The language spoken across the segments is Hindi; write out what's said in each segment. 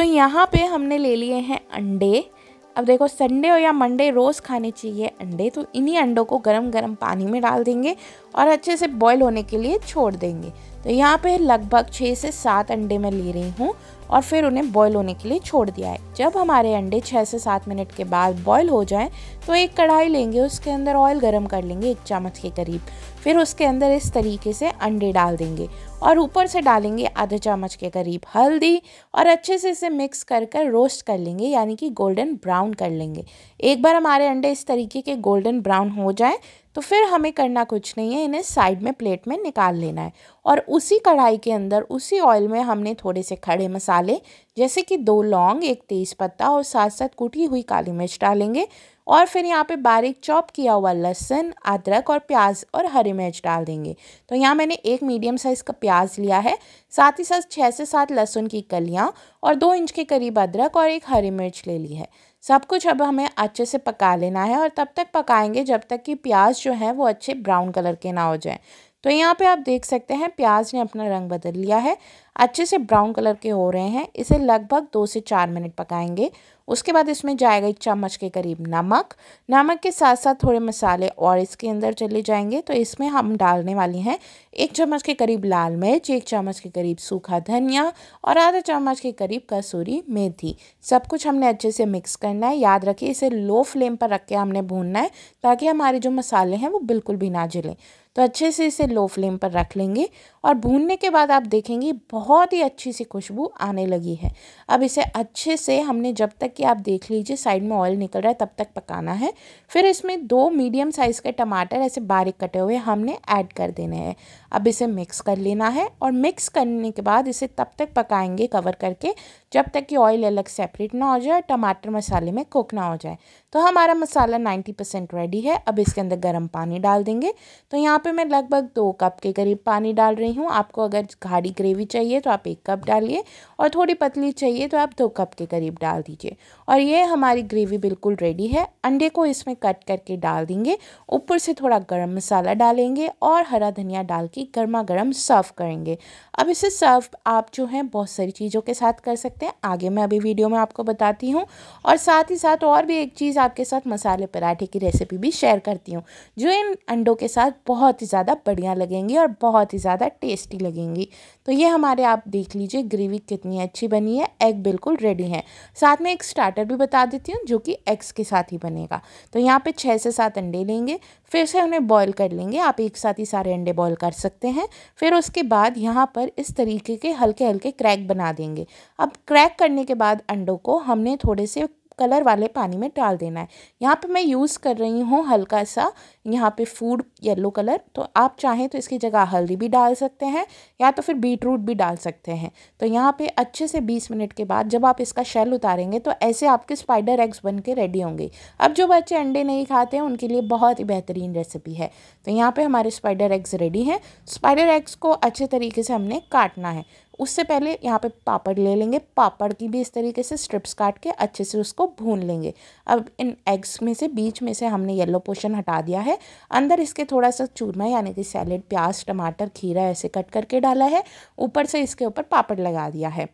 तो यहाँ पे हमने ले लिए हैं अंडे अब देखो संडे हो या मंडे रोज़ खाने चाहिए अंडे तो इन्हीं अंडों को गरम गरम पानी में डाल देंगे और अच्छे से बॉईल होने के लिए छोड़ देंगे तो यहाँ पे लगभग छः से सात अंडे मैं ले रही हूँ और फिर उन्हें बॉयल होने के लिए छोड़ दिया है जब हमारे अंडे छः से सात मिनट के बाद बॉयल हो जाएं तो एक कढ़ाई लेंगे उसके अंदर ऑयल गर्म कर लेंगे एक चम्मच के करीब फिर उसके अंदर इस तरीके से अंडे डाल देंगे और ऊपर से डालेंगे आधे चम्मच के करीब हल्दी और अच्छे से इसे मिक्स कर कर रोस्ट कर लेंगे यानी कि गोल्डन ब्राउन कर लेंगे एक बार हमारे अंडे इस तरीके के गोल्डन ब्राउन हो जाएं तो फिर हमें करना कुछ नहीं है इन्हें साइड में प्लेट में निकाल लेना है और उसी कढ़ाई के अंदर उसी ऑयल में हमने थोड़े से खड़े मसाले जैसे कि दो लौंग एक तेज़पत्ता और साथ साथ कूटी हुई काली मिर्च डालेंगे और फिर यहाँ पे बारीक चॉप किया हुआ लहसुन अदरक और प्याज और हरी मिर्च डाल देंगे तो यहाँ मैंने एक मीडियम साइज़ का प्याज लिया है साथ ही साथ छः से सात लहसुन की कलियाँ और दो इंच के करीब अदरक और एक हरी मिर्च ले ली है सब कुछ अब हमें अच्छे से पका लेना है और तब तक पकाएंगे जब तक कि प्याज जो है वो अच्छे ब्राउन कलर के ना हो जाए तो यहाँ पे आप देख सकते हैं प्याज ने अपना रंग बदल लिया है अच्छे से ब्राउन कलर के हो रहे हैं इसे लगभग दो से चार मिनट पकाएंगे उसके बाद इसमें जाएगा एक चम्मच के करीब नमक नमक के साथ साथ थोड़े मसाले और इसके अंदर चले जाएंगे तो इसमें हम डालने वाले हैं एक चम्मच के करीब लाल मिर्च एक चम्मच के करीब सूखा धनिया और आधा चम्मच के करीब कसूरी मेथी सब कुछ हमने अच्छे से मिक्स करना है याद रखिए इसे लो फ्लेम पर रख के हमने भूनना है ताकि हमारे जो मसाले हैं वो बिल्कुल भी ना जलें तो अच्छे से इसे लो फ्लेम पर रख लेंगे और भूनने के बाद आप देखेंगे बहुत ही अच्छी सी खुशबू आने लगी है अब इसे अच्छे से हमने जब तक कि आप देख लीजिए साइड में ऑयल निकल रहा है तब तक पकाना है फिर इसमें दो मीडियम साइज़ के टमाटर ऐसे बारीक कटे हुए हमने ऐड कर देने हैं अब इसे मिक्स कर लेना है और मिक्स करने के बाद इसे तब तक पकाएंगे कवर करके जब तक कि ऑयल अलग सेपरेट ना हो जाए टमाटर मसाले में कुक ना हो जाए तो हमारा मसाला 90 परसेंट रेडी है अब इसके अंदर गर्म पानी डाल देंगे तो यहाँ पे मैं लगभग दो कप के करीब पानी डाल रही हूँ आपको अगर गाढ़ी ग्रेवी चाहिए चाहिए तो आप एक कप डालिए और थोड़ी पतली चाहिए तो आप दो कप के करीब डाल दीजिए और ये हमारी ग्रेवी बिल्कुल रेडी है अंडे को इसमें कट करके डाल देंगे ऊपर से थोड़ा गर्म मसाला डालेंगे और हरा धनिया डाल के गर्मा गर्म सर्व करेंगे अब इसे सर्व आप जो है बहुत सारी चीज़ों के साथ कर सकते हैं आगे मैं अभी वीडियो में आपको बताती हूँ और साथ ही साथ और भी एक चीज़ आपके साथ मसाले पराठे की रेसिपी भी शेयर करती हूँ जो इन अंडों के साथ बहुत ही ज़्यादा बढ़िया लगेंगी और बहुत ही ज़्यादा टेस्टी लगेंगी तो ये हमारे सारे आप देख लीजिए ग्रेवी कितनी अच्छी बनी है एग बिल्कुल रेडी है साथ में एक स्टार्टर भी बता देती हूँ जो कि एग्स के साथ ही बनेगा तो यहाँ पे छः से सात अंडे लेंगे फिर से उन्हें बॉईल कर लेंगे आप एक साथ ही सारे अंडे बॉईल कर सकते हैं फिर उसके बाद यहाँ पर इस तरीके के हल्के हल्के क्रैक बना देंगे अब क्रैक करने के बाद अंडों को हमने थोड़े से कलर वाले पानी में डाल देना है यहाँ पे मैं यूज़ कर रही हूँ हल्का सा यहाँ पे फूड येलो कलर तो आप चाहें तो इसकी जगह हल्दी भी डाल सकते हैं या तो फिर बीट रूट भी डाल सकते हैं तो यहाँ पे अच्छे से बीस मिनट के बाद जब आप इसका शेल उतारेंगे तो ऐसे आपके स्पाइडर एग्स बन के रेडी होंगे अब जो बच्चे अंडे नहीं खाते हैं उनके लिए बहुत ही बेहतरीन रेसिपी है तो यहाँ पर हमारे स्पाइडर एग्स रेडी हैं स्पाइडर एग्स को अच्छे तरीके से हमने काटना है उससे पहले यहाँ पे पापड़ ले लेंगे पापड़ की भी इस तरीके से स्ट्रिप्स काट के अच्छे से उसको भून लेंगे अब इन एग्स में से बीच में से हमने येलो पोशन हटा दिया है अंदर इसके थोड़ा सा चूरमा यानी कि सैलेड प्याज टमाटर खीरा ऐसे कट करके डाला है ऊपर से इसके ऊपर पापड़ लगा दिया है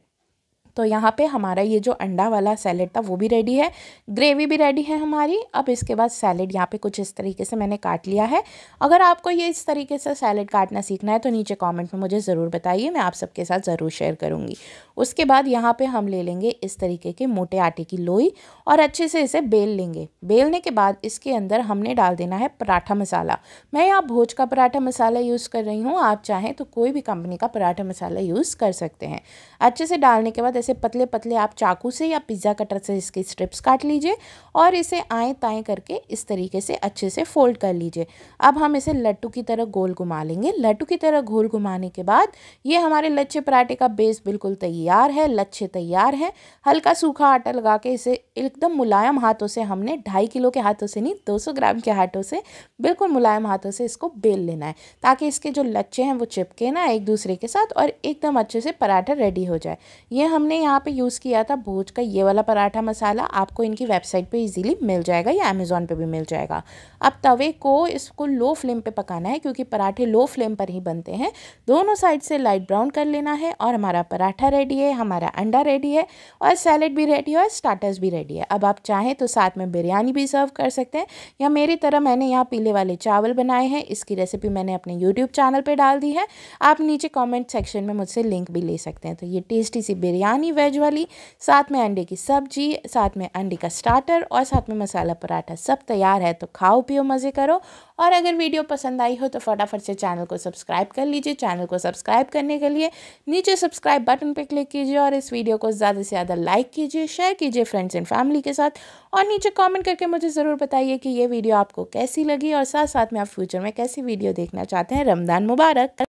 तो यहाँ पे हमारा ये जो अंडा वाला सैलेड था वो भी रेडी है ग्रेवी भी रेडी है हमारी अब इसके बाद सैलेड यहाँ पे कुछ इस तरीके से मैंने काट लिया है अगर आपको ये इस तरीके से सैलेड काटना सीखना है तो नीचे कॉमेंट में मुझे ज़रूर बताइए मैं आप सबके साथ ज़रूर शेयर करूँगी उसके बाद यहाँ पर हम ले लेंगे इस तरीके के मोटे आटे की लोई और अच्छे से इसे बेल लेंगे बेलने के बाद इसके अंदर हमने डाल देना है पराठा मसाला मैं यहाँ भोज का पराठा मसाला यूज़ कर रही हूँ आप चाहें तो कोई भी कंपनी का पराठा मसाला यूज़ कर सकते हैं अच्छे से डालने के बाद से पतले पतले आप चाकू से या पिज़्ज़ा कटर से इसके स्ट्रिप्स काट लीजिए और इसे आए ताएँ करके इस तरीके से अच्छे से फोल्ड कर लीजिए अब हम इसे लट्टू की तरह गोल घुमा लेंगे लट्टू की तरह गोल घुमाने के बाद ये हमारे लच्छे पराठे का बेस बिल्कुल तैयार है लच्छे तैयार हैं हल्का सूखा आटा लगा के इसे एकदम मुलायम हाथों से हमने ढाई किलो के हाथों से नहीं दो सौ ग्राम के हाथों से बिल्कुल मुलायम हाथों से इसको बेल लेना है ताकि इसके जो लच्छे हैं वो चिपके ना एक दूसरे के साथ और एकदम अच्छे से पराठा रेडी हो जाए ये हमने मैंने यहाँ पे यूज़ किया था भोज का ये वाला पराठा मसाला आपको इनकी वेबसाइट पे इजीली मिल जाएगा या अमेज़ोन पे भी मिल जाएगा अब तवे को इसको लो फ्लेम पे पकाना है क्योंकि पराठे लो फ्लेम पर ही बनते हैं दोनों साइड से लाइट ब्राउन कर लेना है और हमारा पराठा रेडी है हमारा अंडा रेडी है और सैलड भी रेडी है और स्टार्टर्स भी रेडी है अब आप चाहें तो साथ में बिरयानी भी सर्व कर सकते हैं या मेरी तरह मैंने यहाँ पीले वाले चावल बनाए हैं इसकी रेसिपी मैंने अपने यूट्यूब चैनल पर डाल दी है आप नीचे कॉमेंट सेक्शन में मुझसे लिंक भी ले सकते हैं तो ये टेस्टी सी बिरयानी बिरयानी वेज वाली साथ में अंडे की सब्जी साथ में अंडे का स्टार्टर और साथ में मसाला पराठा सब तैयार है तो खाओ पियो मज़े करो और अगर वीडियो पसंद आई हो तो फटाफट से चैनल को सब्सक्राइब कर लीजिए चैनल को सब्सक्राइब करने के लिए नीचे सब्सक्राइब बटन पर क्लिक कीजिए और इस वीडियो को ज़्यादा से ज़्यादा लाइक कीजिए शेयर कीजिए फ्रेंड्स एंड फैमिली के साथ और नीचे कॉमेंट करके मुझे ज़रूर बताइए कि ये वीडियो आपको कैसी लगी और साथ साथ में आप फ्यूचर में कैसी वीडियो देखना चाहते हैं रमदान मुबारक